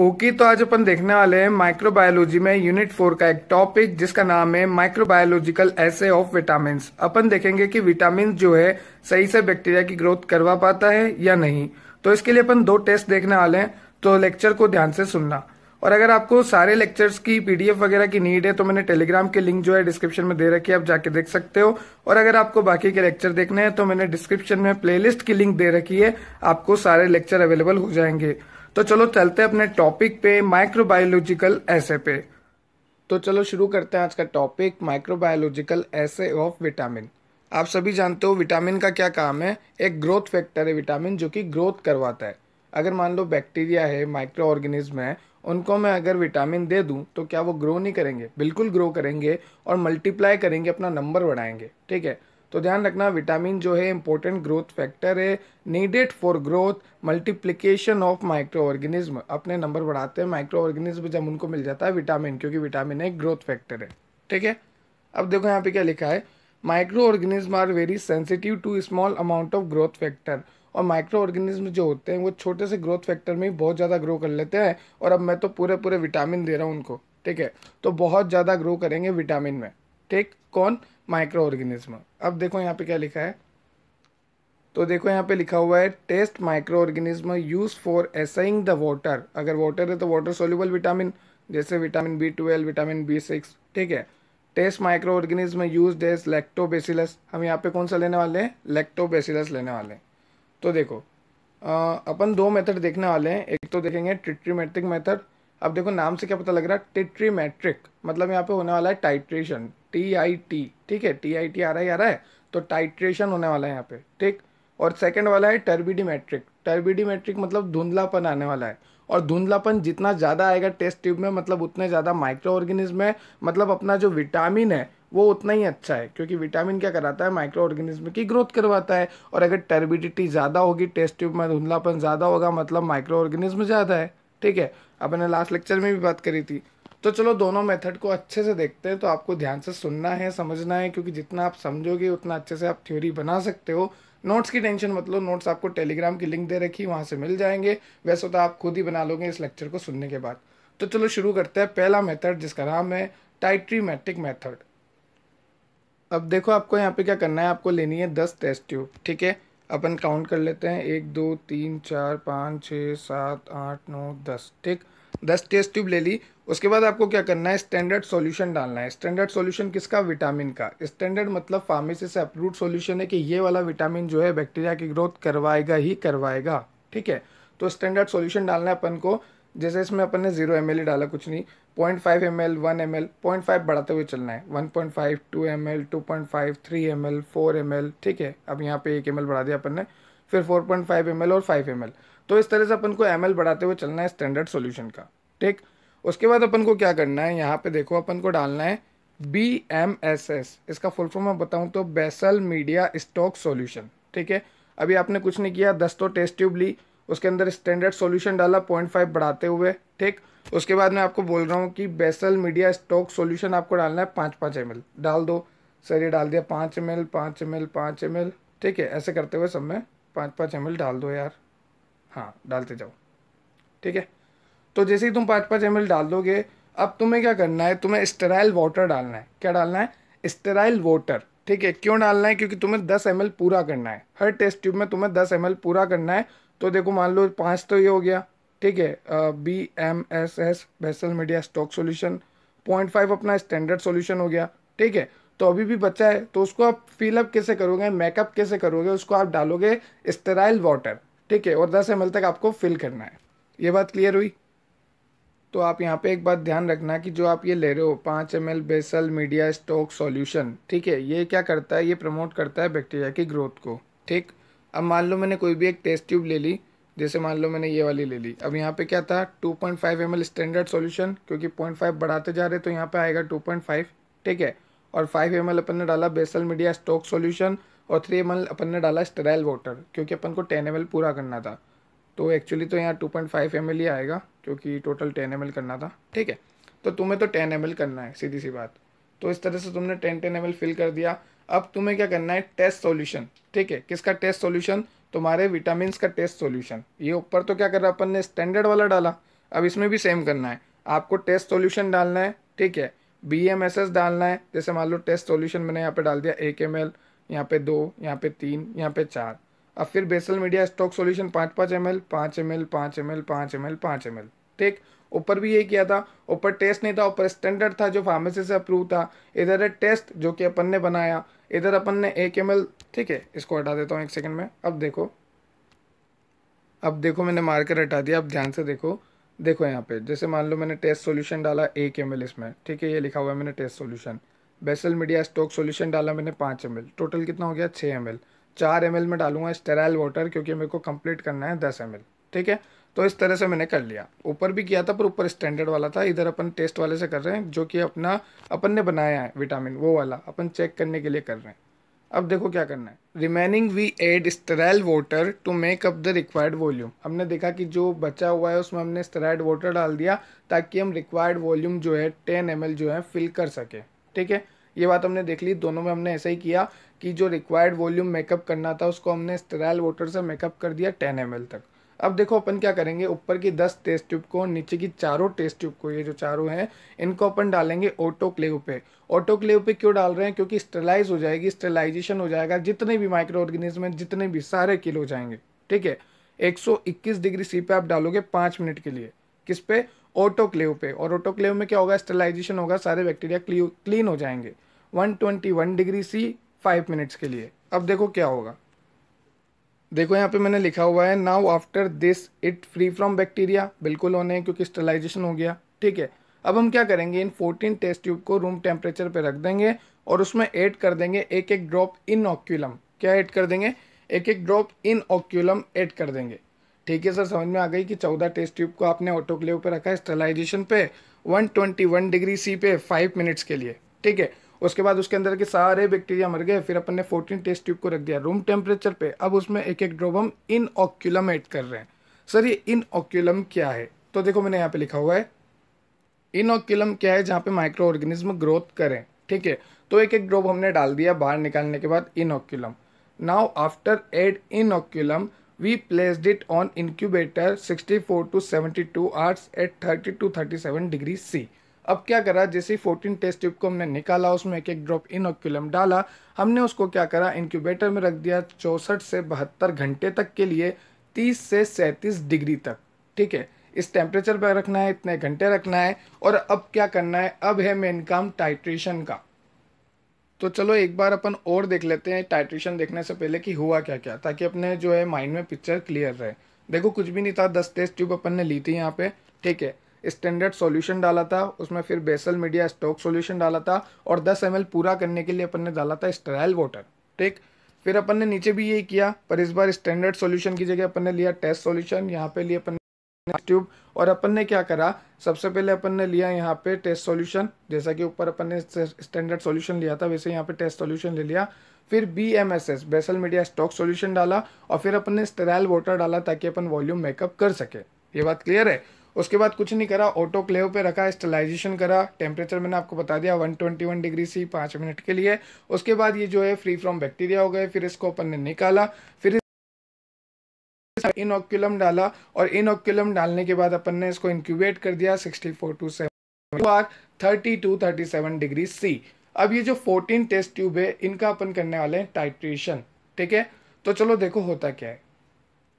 Okay तो आज अपन देखने वाले हैं माइक्रोबायोलॉजी में यूनिट फोर का एक टॉपिक जिसका नाम है माइक्रोबायोलॉजिकल एसे ऑफ विटामिन अपन देखेंगे कि विटामिन जो है सही से बैक्टीरिया की ग्रोथ करवा पाता है या नहीं तो इसके लिए अपन दो टेस्ट देखने वाले हैं तो लेक्चर को ध्यान से सुनना और अगर आपको सारे लेक्चर्स की पीडीएफ वगैरह की नीड है तो मैंने टेलीग्राम के लिंक जो है डिस्क्रिप्शन में दे रखी है आप जाके देख सकते हो और अगर आपको बाकी के लेक्चर देखने हैं तो मैंने डिस्क्रिप्शन में प्लेलिस्ट की लिंक दे रखी है आपको सारे लेक्चर अवेलेबल हो जाएंगे तो चलो चलते हैं अपने टॉपिक पे माइक्रोबायोलॉजिकल ऐसे पे तो चलो शुरू करते हैं आज का topic microbiological assay of vitamin आप सभी जानते हो विटामिन का क्या काम है एक ग्रोथ फैक्टर है विटामिन जो कि ग्रोथ करवाता है अगर मान लो बैक्टीरिया है माइक्रो ऑर्गेनिज्म है उनको मैं अगर विटामिन दे दूं तो क्या वो ग्रो नहीं करेंगे बिल्कुल ग्रो करेंगे और मल्टीप्लाई करेंगे अपना नंबर बढ़ाएंगे ठीक है तो ध्यान रखना विटामिन जो है इंपॉर्टेंट ग्रोथ फैक्टर है needed for growth multiplication of micro organism अपने नंबर बढ़ाते हैं माइक्रो ऑर्गेनिज्म जब उनको मिल जाता है विटामिन क्योंकि विटामिन एक ग्रोथ फैक्टर है ठीक है अब देखो यहाँ पे क्या लिखा है micro organism are very sensitive to small amount of growth factor और माइक्रो ऑर्गेनिज्म जो होते हैं वो छोटे से ग्रोथ फैक्टर में बहुत ज़्यादा ग्रो कर लेते हैं और अब मैं तो पूरे पूरे विटामिन दे रहा हूँ उनको ठीक है तो बहुत ज़्यादा ग्रो करेंगे विटामिन में ठीक कौन माइक्रो ऑर्गेनिज्म अब देखो यहाँ पे क्या लिखा है तो देखो यहाँ पे लिखा हुआ है test micro organism use for assaying the water अगर वाटर है तो वाटर सोल्यूबल विटामिन जैसे vitamin B twelve vitamin B six ठीक है test micro organism use as lactobacillus हम यहाँ पे कौन सा लेने वाले हैं लेक्टोबेसिलस लेने वाले हैं तो देखो अपन दो मेथड देखने वाले हैं एक तो देखेंगे ट्रिट्रीमेट्रिक मेथड अब देखो नाम से क्या पता लग रहा है टिट्रीमेट्रिक मतलब यहाँ पे होने वाला है टाइट्रेशन टी आई टी ठीक है टी आई टी आ रहा है आ रहा है तो टाइट्रेशन होने वाला है यहाँ पे ठीक और सेकंड वाला है टर्बिडी मैट्रिक टर्बिडी मैट्रिक मतलब धुंधलापन आने वाला है और धुंधलापन जितना ज़्यादा आएगा टेस्ट ट्यूब में मतलब उतने ज़्यादा माइक्रो ऑर्गेनिज्म में मतलब अपना जो विटामिन है वो उतना ही अच्छा है क्योंकि विटामिन क्या कराता है माइक्रो ऑर्गेनिज्म की ग्रोथ करवाता है और अगर टर्बिडिटी ज़्यादा होगी टेस्ट ट्यूब में धुंधलापन ज़्यादा होगा मतलब माइक्रो ऑर्गेनिज्म ज़्यादा है ठीक है अपने लास्ट लेक्चर में भी बात करी थी तो चलो दोनों मेथड को अच्छे से देखते हैं तो आपको ध्यान से सुनना है समझना है क्योंकि जितना आप समझोगे उतना अच्छे से आप थ्योरी बना सकते हो नोट्स की टेंशन मतलब नोट्स आपको टेलीग्राम की लिंक दे रखी वहाँ से मिल जाएंगे वैसे तो आप खुद ही बना लोगे इस लेक्चर को सुनने के बाद तो चलो शुरू करते हैं पहला मेथड जिसका नाम है टाइट्रीमेट्रिक मेथड अब देखो आपको यहाँ पे क्या करना है आपको लेनी है दस टेस्ट ट्यूब ठीक है अपन काउंट कर लेते हैं एक दो तीन चार पाँच छः सात आठ नौ दस ठीक दस टेस्ट ट्यूब ले ली उसके बाद आपको क्या करना है स्टैंडर्ड सॉल्यूशन डालना है स्टैंडर्ड सॉल्यूशन किसका विटामिन का स्टैंडर्ड मतलब फार्मेसी से अप्रूव सॉल्यूशन है कि ये वाला विटामिन जो है बैक्टीरिया की ग्रोथ करवाएगा ही करवाएगा ठीक है तो स्टैंडर्ड सॉल्यूशन डालना है अपन को जैसे इसमें अपन ने जीरो एम डाला कुछ नहीं point five M L one M L point five बढ़ाते हुए चलना है one point five two M L two point five three M L four M L ठीक है अब यहाँ पे एक एम एल बढ़ा दिया अपन ने फिर four point five M L और फाइव एम एल तो इस तरह से अपन को एम बढ़ाते हुए चलना है स्टैंडर्ड सोल्यूशन का ठीक उसके बाद अपन को क्या करना है यहाँ पे देखो अपन को डालना है बी एम एस एस इसका फुल फॉर्म मैं बताऊँ तो बेसल मीडिया स्टॉक सोल्यूशन ठीक है अभी आपने कुछ नहीं किया दस तो टेस्ट ट्यूब ली उसके अंदर स्टैंडर्ड सॉल्यूशन डाला पॉइंट फाइव बढ़ाते हुए ठीक उसके बाद मैं आपको बोल रहा हूँ कि बेसल मीडिया स्टॉक सॉल्यूशन आपको डालना है पाँच पाँच एम डाल दो सर ये डाल दिया पाँच एम एल पाँच एम एल पाँच एम एल ठीक है ऐसे करते हुए सब में पाँच पाँच एम एल डाल दो यार हाँ डालते जाओ ठीक है तो जैसे ही तुम पाँच पाँच एम डाल दोगे अब तुम्हें क्या करना है तुम्हें स्टेराइल वाटर डालना है क्या डालना है स्टेराइल वाटर ठीक है क्यों डालना है क्योंकि तुम्हें दस एम पूरा करना है हर टेस्ट ट्यूब में तुम्हें दस एम पूरा करना है तो देखो मान लो पाँच तो ये हो गया ठीक है B M S S basal media stock solution point five अपना स्टैंडर्ड सोल्यूशन हो गया ठीक है तो अभी भी बच्चा है तो उसको आप फिलअप कैसे करोगे मेकअप कैसे करोगे उसको आप डालोगे स्टेराइल वाटर ठीक है और दस एम तक आपको फिल करना है ये बात क्लियर हुई तो आप यहाँ पे एक बात ध्यान रखना कि जो आप ये ले रहे हो पाँच M basal media stock solution ठीक है ये क्या करता है ये प्रमोट करता है बैक्टीरिया की ग्रोथ को ठीक अब मान लो मैंने कोई भी एक टेस्ट ट्यूब ले ली जैसे मान लो मैंने ये वाली ले ली अब यहाँ पे क्या था 2.5 पॉइंट स्टैंडर्ड सॉल्यूशन क्योंकि 0.5 बढ़ाते जा रहे तो यहाँ पे आएगा 2.5 ठीक है और 5 एम अपन ने डाला बेसल मीडिया स्टॉक सॉल्यूशन और थ्री एम अपन ने डाला स्टराइल वाटर क्योंकि अपन को टेन एम पूरा करना था तो एक्चुअली तो यहाँ टू पॉइंट फाइव एम ही आएगा क्योंकि टोटल टेन एम करना था ठीक है तो तुम्हें तो टेन एम करना है सीधी सी बात तो इस तरह से तुमने टेन टेन एम फिल कर दिया अब तुम्हें क्या करना है टेस्ट सॉल्यूशन ठीक है किसका टेस्ट सॉल्यूशन तुम्हारे विटामिन का टेस्ट सॉल्यूशन ये ऊपर तो क्या कर रहा अपन ने स्टैंडर्ड वाला डाला अब इसमें भी सेम करना है आपको टेस्ट सॉल्यूशन डालना है ठीक है बी एम एस एस डालना है जैसे मान लो टेस्ट सोल्यूशन मैंने यहाँ पे डाल दिया एक एम एल यहाँ पे दो यहाँ पे तीन यहाँ पे चार अब फिर बेसल मीडिया स्टॉक सॉल्यूशन पाँच पाँच एम एल पाँच एम एल पाँच एम एल पाँच एम एल पाँच एम एल ठीक ऊपर भी यही किया था ऊपर टेस्ट नहीं था ऊपर स्टैंडर्ड था जो फार्मेसी से अप्रूव था इधर है टेस्ट जो कि अपन ने बनाया इधर अपन ने एक एम एल ठीक है इसको हटा देता हूँ एक सेकेंड में अब देखो अब देखो मैंने मार्कर हटा दिया अब ध्यान से देखो देखो यहाँ पे जैसे मान लो मैंने टेस्ट सॉल्यूशन डाला एक एम इसमें ठीक है ये लिखा हुआ है मैंने test solution basal media stock solution डाला मैंने पाँच एम टोटल कितना हो गया छः एम एल चार एम में डालूंगा स्टेराइल वाटर क्योंकि मेरे को कंप्लीट करना है दस एम ठीक है तो इस तरह से मैंने कर लिया ऊपर भी किया था पर ऊपर स्टैंडर्ड वाला था इधर अपन टेस्ट वाले से कर रहे हैं जो कि अपना अपन ने बनाया है विटामिन वो वाला अपन चेक करने के लिए कर रहे हैं अब देखो क्या करना है remaining we add sterile water to make up the required volume हमने देखा कि जो बचा हुआ है उसमें हमने स्टेराइड वाटर डाल दिया ताकि हम रिक्वायर्ड वॉल्यूम जो है टेन एम जो है फिल कर सकें ठीक है ये बात हमने देख ली दोनों में हमने ऐसा ही किया कि जो रिक्वायर्ड वॉल्यूम मेकअप करना था उसको हमने स्टेराइल वाटर से मेकअप कर दिया टेन एम तक अब देखो अपन क्या करेंगे ऊपर की दस टेस्ट ट्यूब को नीचे की चारों टेस्ट ट्यूब को ये जो चारों हैं इनको अपन डालेंगे ऑटोक्लेव पे ऑटोक्लेव पे क्यों डाल रहे हैं क्योंकि स्टेलाइज हो जाएगी स्टेलाइजेशन हो जाएगा जितने भी माइक्रो ऑर्गेनिज्म हैं जितने भी सारे किल हो जाएंगे ठीक है 121 डिग्री सी पे आप डालोगे पाँच मिनट के लिए किस पे ऑटोक्लेव पे और ऑटोक्लेव में क्या होगा स्टेलाइजेशन होगा सारे बैक्टीरिया क्लीन हो जाएंगे 121 डिग्री सी फाइव मिनट्स के लिए अब देखो क्या होगा देखो यहाँ पे मैंने लिखा हुआ है now after this it free from bacteria बिल्कुल होने क्योंकि स्टेलाइजेशन हो गया ठीक है अब हम क्या करेंगे इन 14 टेस्ट ट्यूब को रूम टेम्परेचर पे रख देंगे और उसमें ऐड कर देंगे एक एक ड्रॉप इन ऑक्यूलम क्या ऐड कर देंगे एक एक ड्रॉप इन ऑक्यूलम ऐड कर देंगे ठीक है सर समझ में आ गई कि चौदह टेस्ट ट्यूब को आपने ऑटोक्लेव पर रखा है स्टेलाइजेशन पे 121 डिग्री सी पे फाइव मिनट्स के लिए ठीक है उसके बाद उसके अंदर के सारे बैक्टीरिया मर गए फिर अपन ने 14 टेस्ट ट्यूब को रख दिया रूम टेम्परेचर पे अब उसमें एक एक ड्रॉप हम इन ऑक्यूलम एड कर रहे हैं सर ये इन ऑक्यूलम क्या है तो देखो मैंने यहाँ पे लिखा हुआ है इन ऑक्यूलम क्या है जहाँ पे माइक्रो ऑर्गेनिज्म ग्रोथ करें ठीक है तो एक एक ड्रॉप हमने डाल दिया बाहर निकालने के बाद inoculum now after add inoculum we placed it on incubator 64 to 72 hours at 30 to 37 degree C. अब क्या करा जैसे ही फोर्टीन टेस्ट ट्यूब को हमने निकाला उसमें एक एक ड्रॉप इनोक्यूलम डाला हमने उसको क्या करा इंक्यूबेटर में रख दिया चौंसठ से बहत्तर घंटे तक के लिए 30 से सैंतीस डिग्री तक ठीक है इस टेम्परेचर पर रखना है इतने घंटे रखना है और अब क्या करना है अब है मेन काम टाइट्रेशन का तो चलो एक बार अपन और देख लेते हैं टाइट्रिशन देखने से पहले कि हुआ क्या क्या ताकि अपने जो है माइंड में पिक्चर क्लियर रहे देखो कुछ भी नहीं था दस टेस्ट ट्यूब अपन ने ली थी यहाँ पे ठीक है स्टैंडर्ड सॉल्यूशन डाला था उसमें फिर बेसल मीडिया स्टोक सॉल्यूशन डाला था और 10 एम पूरा करने के लिए अपन ने डाला था स्टराइल वाटर ठीक फिर अपन ने नीचे भी यही किया पर इस बार स्टैंडर्ड सॉल्यूशन की जगह अपन ने लिया टेस्ट सॉल्यूशन यहाँ पे लिए अपन ट्यूब और अपन ने क्या करा सबसे पहले अपन ने लिया यहाँ पे टेस्ट सॉल्यूशन जैसा कि ऊपर अपन ने स्टैंडर्ड सॉल्यूशन लिया था वैसे यहाँ पे टेस्ट सॉल्यूशन ले लिया फिर B M S S basal media stock solution डाला और फिर अपन ने स्टेराइल वाटर डाला ताकि अपन वॉल्यूम मेकअप कर सके ये बात क्लियर है उसके बाद कुछ नहीं करा ऑटो क्लेव पे रखा स्टेलाइजेशन करा टेम्परेचर मैंने आपको बता दिया 121 डिग्री सी पाँच मिनट के लिए उसके बाद ये जो है फ्री फ्रॉम बैक्टीरिया हो गए फिर इसको अपन ने निकाला फिर इनोक्यूलम डाला और इनोक्यूलम डालने के बाद अपन ने इसको इंक्यूबेट कर दिया 64 two seven thirty two thirty seven degree C अब ये जो 14 टेस्ट ट्यूब है इनका अपन करने वाले हैं टाइट्रेशन ठीक है तो चलो देखो होता क्या है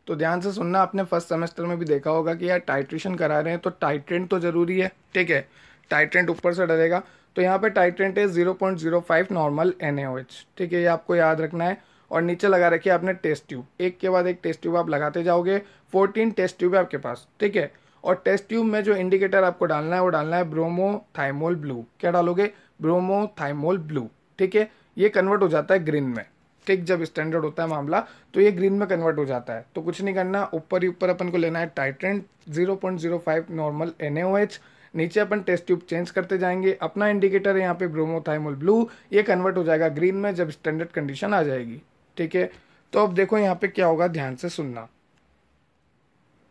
तो ध्यान से सुनना आपने फर्स्ट सेमेस्टर में भी देखा होगा कि यार टाइट्रेशन करा रहे हैं तो टाइट्रेंट तो ज़रूरी है ठीक है टाइट्रेंट ऊपर से डरेगा तो यहाँ पे टाइट्रेंट है 0.05 नॉर्मल एनएओएच ठीक है ये आपको याद रखना है और नीचे लगा रखिए आपने टेस्ट ट्यूब एक के बाद एक टेस्ट ट्यूब आप लगाते जाओगे फोर्टीन टेस्ट ट्यूब है आपके पास ठीक है और टेस्ट ट्यूब में जो इंडिकेटर आपको डालना है वो डालना है ब्रोमो थाइमोल ब्लू क्या डालोगे ब्रोमो थाइमोल ब्लू ठीक है ये कन्वर्ट हो जाता है ग्रीन में ठीक जब स्टैंडर्ड होता है मामला तो ये ग्रीन में कन्वर्ट हो जाता है तो कुछ नहीं करना ऊपर ही ऊपर अपन को लेना है टाइट्रेंट फाइव नॉर्मल एन नीचे अपन टेस्ट ट्यूब चेंज करते जाएंगे अपना इंडिकेटर यहाँ पे ब्रोमोथाइमोल ब्लू ये कन्वर्ट हो जाएगा ग्रीन में जब स्टैंडर्ड कंडीशन आ जाएगी ठीक है तो अब देखो यहाँ पे क्या होगा ध्यान से सुनना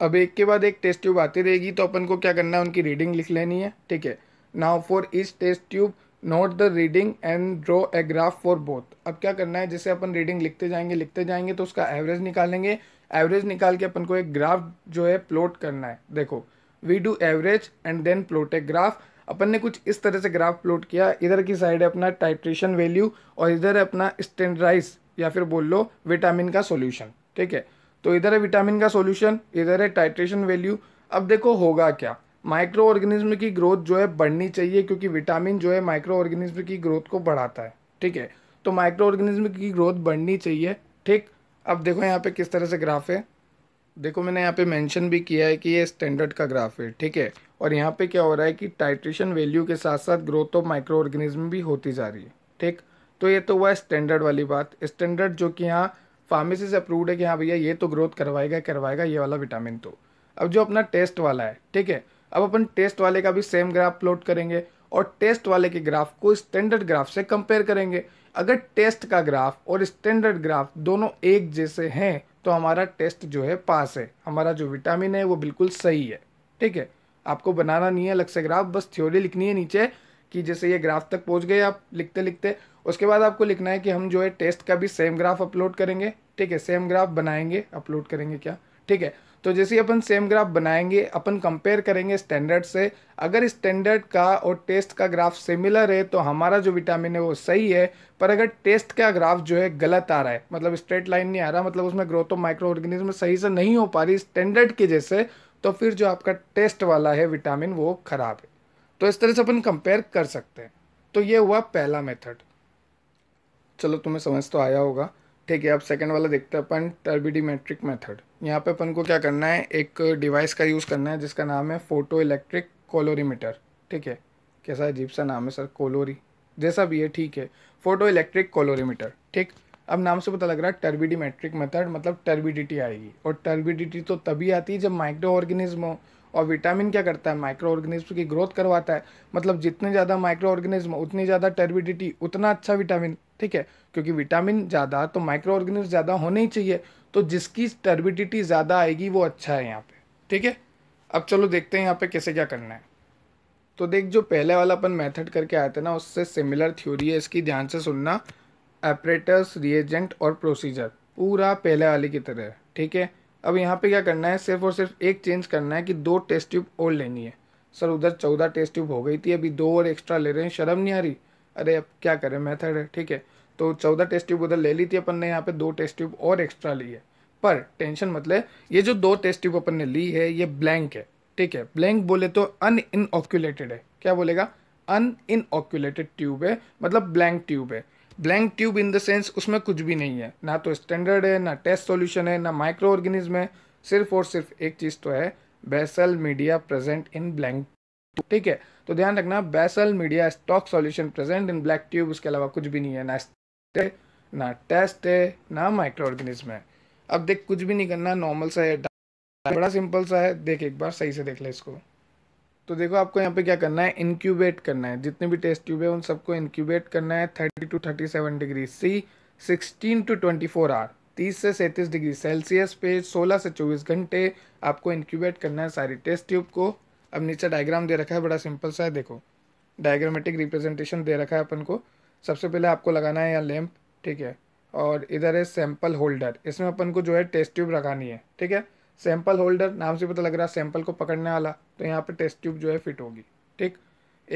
अब एक के बाद एक टेस्ट ट्यूब आती रहेगी तो अपन को क्या करना है उनकी रीडिंग लिख लेनी है ठीक है नाउ फॉर इस test tube note the reading and draw a graph for both अब क्या करना है जैसे अपन रीडिंग लिखते जाएंगे लिखते जाएंगे तो उसका एवरेज निकालेंगे एवरेज निकाल के अपन को एक ग्राफ जो है प्लॉट करना है देखो we do average and then plot a graph अपन ने कुछ इस तरह से ग्राफ प्लॉट किया इधर की साइड है अपना टाइट्रेशन वैल्यू और इधर है अपना स्टैंडराइज या फिर बोल लो विटामिन का सोल्यूशन ठीक है तो इधर है विटामिन का सोल्यूशन इधर है टाइट्रेशन वैल्यू अब देखो होगा क्या माइक्रो ऑर्गेनिज्म की ग्रोथ जो है बढ़नी चाहिए क्योंकि विटामिन जो है माइक्रो ऑर्गेनिज्म की ग्रोथ को बढ़ाता है ठीक है तो माइक्रो ऑर्गेनिज्म की ग्रोथ बढ़नी चाहिए ठीक अब देखो यहाँ पे किस तरह से ग्राफ है देखो मैंने यहाँ पे मेंशन भी किया है कि ये स्टैंडर्ड का ग्राफ है ठीक है और यहाँ पे क्या हो रहा है कि टाइट्रेशन वैल्यू के साथ साथ ग्रोथ ऑफ माइक्रो ऑर्गेनिज्म भी होती जा रही है ठीक तो ये तो हुआ स्टैंडर्ड वाली बात स्टैंडर्ड जो कि यहाँ फार्मेसी से अप्रूव्ड है कि हाँ भैया ये तो ग्रोथ करवाएगा करवाएगा ये वाला विटामिन तो अब जो अपना टेस्ट वाला है ठीक है अब अपन टेस्ट वाले का भी सेम ग्राफ प्लॉट करेंगे और टेस्ट वाले के ग्राफ को स्टैंडर्ड ग्राफ से कंपेयर करेंगे अगर टेस्ट का ग्राफ और स्टैंडर्ड ग्राफ दोनों एक जैसे हैं तो हमारा टेस्ट जो है पास है हमारा जो विटामिन है वो बिल्कुल सही है ठीक है आपको बनाना नहीं है अलग से ग्राफ बस थ्योरी लिखनी है नीचे कि जैसे ये ग्राफ तक पहुंच गए आप लिखते लिखते उसके बाद आपको लिखना है कि हम जो है टेस्ट का भी सेम ग्राफ अपलोड करेंगे ठीक है सेम ग्राफ बनाएंगे अपलोड करेंगे क्या ठीक है तो जैसे अपन सेम ग्राफ बनाएंगे अपन कंपेयर करेंगे स्टैंडर्ड से अगर स्टैंडर्ड का और टेस्ट का ग्राफ सिमिलर है तो हमारा जो विटामिन है वो सही है पर अगर टेस्ट का ग्राफ जो है गलत आ रहा है मतलब स्ट्रेट लाइन नहीं आ रहा मतलब उसमें ग्रोथ ऑफ माइक्रो ऑर्गेनिज्म सही से नहीं हो पा रही स्टैंडर्ड की जैसे तो फिर जो आपका टेस्ट वाला है विटामिन वो खराब है तो इस तरह से अपन कंपेयर कर सकते हैं तो ये हुआ पहला मेथड चलो तुम्हें समझ तो आया होगा ठीक है अब सेकंड वाला देखते हैं अपन टर्बिडीमेट्रिक मेथड यहाँ पे अपन को क्या करना है एक डिवाइस का यूज़ करना है जिसका नाम है फोटो इलेक्ट्रिक कोलोरीमीटर ठीक है कैसा अजीब सा नाम है सर कोलोरी जैसा भी है ठीक है फोटो इलेक्ट्रिक कोलोरीमीटर ठीक अब नाम से पता लग रहा है टर्बिडीमेट्रिक मेथड मतलब टर्बिडिटी आएगी और टर्बिडिटी तो तभी आती है जब माइक्रो ऑर्गेनिज्म हो और विटामिन क्या करता है माइक्रो ऑर्गेनिज्म की ग्रोथ करवाता है मतलब जितने ज़्यादा माइक्रो ऑर्गेनिज्म उतनी ज़्यादा टर्बिडिटी उतना अच्छा विटामिन ठीक है क्योंकि विटामिन ज़्यादा तो माइक्रो ऑर्गेनिज्म ज़्यादा होने ही चाहिए तो जिसकी टर्बिडिटी ज़्यादा आएगी वो अच्छा है यहाँ पे ठीक है अब चलो देखते हैं यहाँ पे कैसे क्या करना है तो देख जो पहले वाला अपन मेथड करके आए थे ना उससे सिमिलर थ्योरी है इसकी ध्यान से सुनना एपरेटर्स रिएजेंट और प्रोसीजर पूरा पहले वाले की तरह ठीक है अब यहाँ पे क्या करना है सिर्फ और सिर्फ एक चेंज करना है कि दो टेस्ट ट्यूब और लेनी है सर उधर चौदह टेस्ट ट्यूब हो गई थी अभी दो और एक्स्ट्रा ले रहे हैं शर्म नहीं आ रही अरे अब क्या करें मैथड है ठीक है तो चौदह टेस्ट ट्यूब उधर ले ली थी अपन ने यहाँ पे दो टेस्ट ट्यूब और एक्स्ट्रा ली है पर टेंशन मतलब ये जो दो टेस्ट ट्यूब अपन ने ली है ये ब्लैंक है ठीक है ब्लैंक बोले तो अन इनऑक्यूलेटेड है क्या बोलेगा अन इनऑक्यूलेटेड ट्यूब है मतलब ब्लैंक ट्यूब है blank tube in the sense उसमें कुछ भी नहीं है ना तो स्टैंडर्ड है ना टेस्ट सॉल्यूशन है ना माइक्रो ऑर्गेनिज्म है सिर्फ और सिर्फ एक चीज़ तो है basal media present in blank ठीक है तो ध्यान रखना basal media stock solution present in black tube उसके अलावा कुछ भी नहीं है ना ना टेस्ट है ना माइक्रो ऑर्गेनिज्म है अब देख कुछ भी नहीं करना नॉर्मल सा है बड़ा सिंपल सा है देख एक बार सही से देख ले इसको तो देखो आपको यहाँ पे क्या करना है इनक्यूबेट करना है जितने भी टेस्ट ट्यूब है उन सबको इनक्यूबेट करना है thirty two thirty seven degree C sixteen to twenty four hour तीस से सैंतीस डिग्री सेल्सियस पे सोलह से चौबीस घंटे आपको इनक्यूबेट करना है सारी टेस्ट ट्यूब को अब नीचे डायग्राम दे रखा है बड़ा सिंपल सा है देखो डायग्रामेटिक रिप्रेजेंटेशन दे रखा है अपन को सबसे पहले आपको लगाना है यहाँ लैम्प ठीक है और इधर है सैम्पल होल्डर इसमें अपन को जो है टेस्ट ट्यूब लगानी है ठीक है सैंपल होल्डर नाम से पता लग रहा है सैंपल को पकड़ने वाला तो यहाँ पे टेस्ट ट्यूब जो है फिट होगी ठीक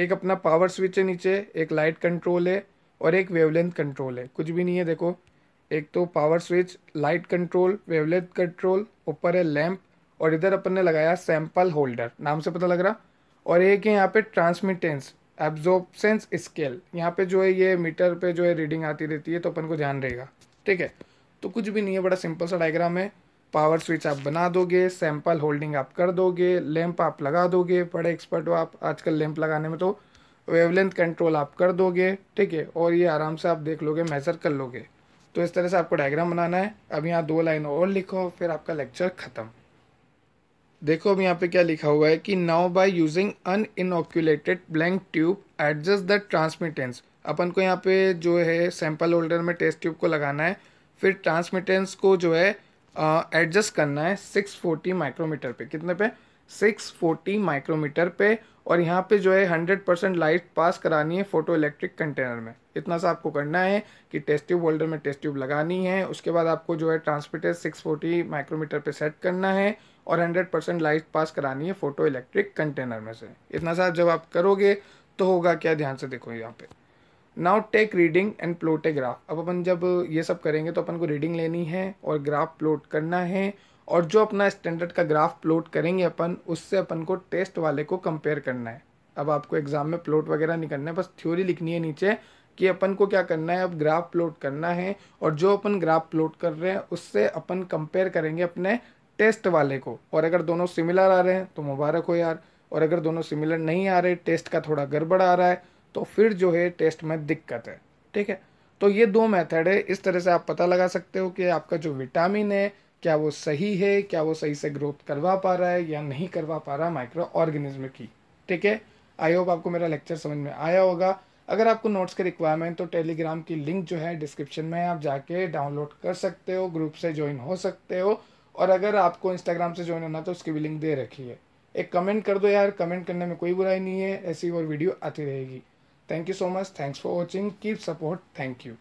एक अपना पावर स्विच है नीचे एक लाइट कंट्रोल है और एक वेवलेंथ कंट्रोल है कुछ भी नहीं है देखो एक तो power switch light control wavelength control ऊपर है लैंप और इधर अपन ने लगाया सैंपल होल्डर नाम से पता लग रहा और एक है यहाँ पे ट्रांसमिटेंस एब्जॉर्बसेंस स्केल यहाँ पे जो है ये मीटर पे जो है रीडिंग आती रहती है तो अपन को ध्यान रहेगा ठीक है तो कुछ भी नहीं है बड़ा सिंपल सा डायग्राम है पावर स्विच आप बना दोगे सैंपल होल्डिंग आप कर दोगे लैंप आप लगा दोगे बड़े एक्सपर्ट हो आप आजकल लैंप लगाने में तो वेवलेंथ कंट्रोल आप कर दोगे ठीक है और ये आराम से आप देख लोगे मेज़र कर लोगे तो इस तरह से आपको डायग्राम बनाना है अब यहाँ दो लाइन और लिखो फिर आपका लेक्चर ख़त्म देखो अब यहाँ पे क्या लिखा हुआ है कि now by using uninoculated blank tube adjust the transmittance अपन को यहाँ पे जो है सैंपल होल्डर में टेस्ट ट्यूब को लगाना है फिर ट्रांसमिटेंस को जो है एडजस्ट करना है 640 माइक्रोमीटर पे कितने पे 640 माइक्रोमीटर पे और यहाँ पे जो है 100 परसेंट लाइट पास करानी है फोटो इलेक्ट्रिक कंटेनर में इतना सा आपको करना है कि टेस्ट ट्यूब होल्डर में टेस्ट ट्यूब लगानी है उसके बाद आपको जो है ट्रांसमिटर 640 माइक्रोमीटर पे सेट करना है और 100 परसेंट लाइट पास करानी है फोटो इलेक्ट्रिक कंटेनर में से इतना सा जब आप करोगे तो होगा क्या ध्यान से देखो यहाँ पर now take reading and plot a graph अब अपन जब ये सब करेंगे तो अपन को रीडिंग लेनी है और ग्राफ प्लोट करना है और जो अपना स्टैंडर्ड का ग्राफ प्लोट करेंगे अपन उससे अपन को टेस्ट वाले को कंपेयर करना है अब आपको एग्जाम में प्लॉट वगैरह नहीं करना है बस थ्योरी लिखनी है नीचे कि अपन को क्या करना है अब ग्राफ प्लोट करना है और जो अपन ग्राफ प्लोट कर रहे हैं उससे अपन कंपेयर करेंगे अपने टेस्ट वाले को और अगर दोनों सिमिलर आ रहे हैं तो मुबारक हो यार और अगर दोनों सिमिलर नहीं आ रहे टेस्ट का थोड़ा गड़बड़ आ रहा है तो फिर जो है टेस्ट में दिक्कत है ठीक है तो ये दो मेथड है इस तरह से आप पता लगा सकते हो कि आपका जो विटामिन है क्या वो सही है क्या वो सही से ग्रोथ करवा पा रहा है या नहीं करवा पा रहा माइक्रो ऑर्गेनिज्म की ठीक है आई होप आपको मेरा लेक्चर समझ में आया होगा अगर आपको नोट्स के रिक्वायरमेंट तो टेलीग्राम की लिंक जो है डिस्क्रिप्शन में आप जाके डाउनलोड कर सकते हो ग्रुप से ज्वाइन हो सकते हो और अगर आपको इंस्टाग्राम से ज्वाइन होना तो उसकी भी लिंक दे रखी है एक कमेंट कर दो यार कमेंट करने में कोई बुराई नहीं है ऐसी और वीडियो आती रहेगी Thank you so much. Thanks for watching. Keep support. Thank you.